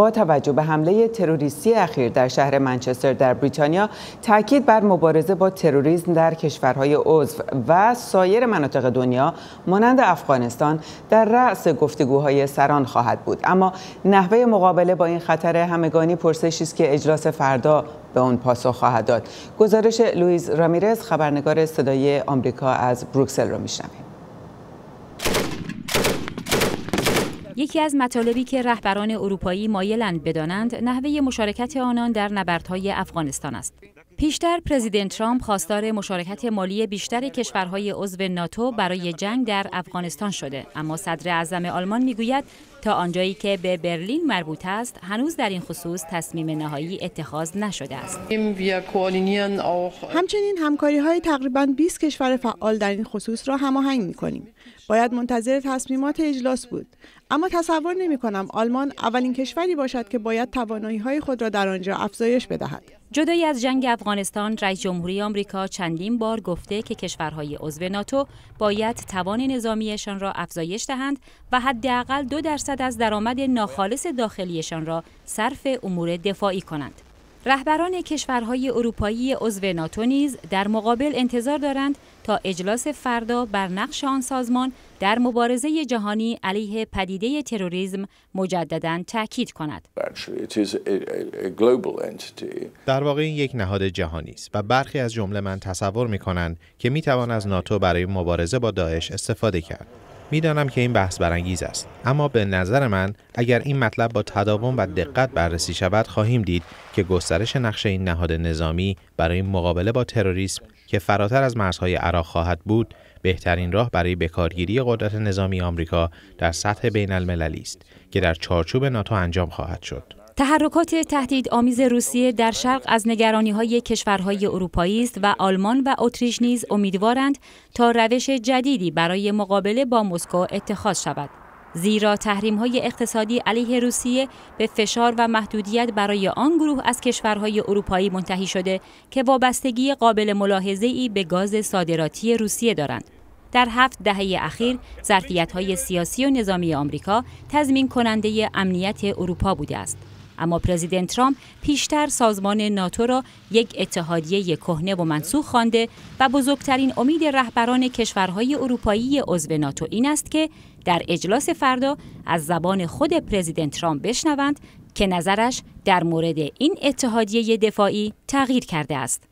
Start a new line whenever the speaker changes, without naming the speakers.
با توجه به حمله تروریستی اخیر در شهر منچستر در بریتانیا تاکید بر مبارزه با تروریسم در کشورهای عضو و سایر مناطق دنیا مانند افغانستان در رأس گفتگوهای سران خواهد بود اما نحوه مقابله با این خطر همگانی پرسشی است که اجلاس فردا به اون پاسخ خواهد داد گزارش لوئیس رامیرز خبرنگار صدای آمریکا از بروکسل را میشنویم
یکی از مطالبی که رهبران اروپایی مایلند بدانند نحوه مشارکت آنان در نبردهای افغانستان است. پیشتر پرزیدنت ترامپ خواستار مشارکت مالی بیشتر کشورهای عضو ناتو برای جنگ در افغانستان شده اما صدر اعظم آلمان میگوید تا آنجایی که به برلین مربوط است هنوز در این خصوص تصمیم نهایی اتخاذ نشده است
همچنین همکاری
های تقریبا 20 کشور فعال در این خصوص را هماهنگ می کنیم باید منتظر تصمیمات اجلاس بود اما تصور نمی کنم آلمان اولین کشوری باشد که باید توانایی های خود را در آنجا افزایش بدهد.
جدای از جنگ افغانستان، رئیس جمهوری آمریکا چندین بار گفته که کشورهای عضو ناتو باید توان نظامیشان را افزایش دهند و حداقل دو درصد از درآمد ناخالص داخلیشان را صرف امور دفاعی کنند. رهبران کشورهای اروپایی عضو ناتو نیز در مقابل انتظار دارند تا اجلاس فردا بر نقش آن سازمان در مبارزه جهانی علیه پدیده تروریسم مجددا تاکید کند.
در واقع این یک نهاد جهانی است و برخی از جمله من تصور می کنند که می از ناتو برای مبارزه با داعش استفاده کرد. میدانم که این بحث برانگیز است اما به نظر من اگر این مطلب با تداوم و دقت بررسی شود خواهیم دید که گسترش نقش این نهاد نظامی برای مقابله با تروریسم که فراتر از مرزهای عراق خواهد بود بهترین راه برای بکارگیری قدرت نظامی آمریکا در سطح بین المللی است که در چارچوب ناتو انجام خواهد شد
تحرکات تهدید آمیز روسیه در شرق از نگرانی های کشورهای اروپایی است و آلمان و اتریش نیز امیدوارند تا روش جدیدی برای مقابله با مسکو اتخاذ شود. زیرا تحریم های اقتصادی علیه روسیه به فشار و محدودیت برای آن گروه از کشورهای اروپایی منتهی شده که وابستگی قابل ملاحظه ای به گاز صادراتی روسیه دارند. در هفت دهه اخیر ظرفیت های سیاسی و نظامی آمریکا تضمین کننده امنیت اروپا بوده است. اما پرزیدنت ترامپ پیشتر سازمان ناتو را یک اتحادیه کهنه و منسوخ خوانده و بزرگترین امید رهبران کشورهای اروپایی عضو ناتو این است که در اجلاس فردا از زبان خود پرزیدنت ترامپ بشنوند که نظرش در مورد این اتحادیه دفاعی تغییر کرده است.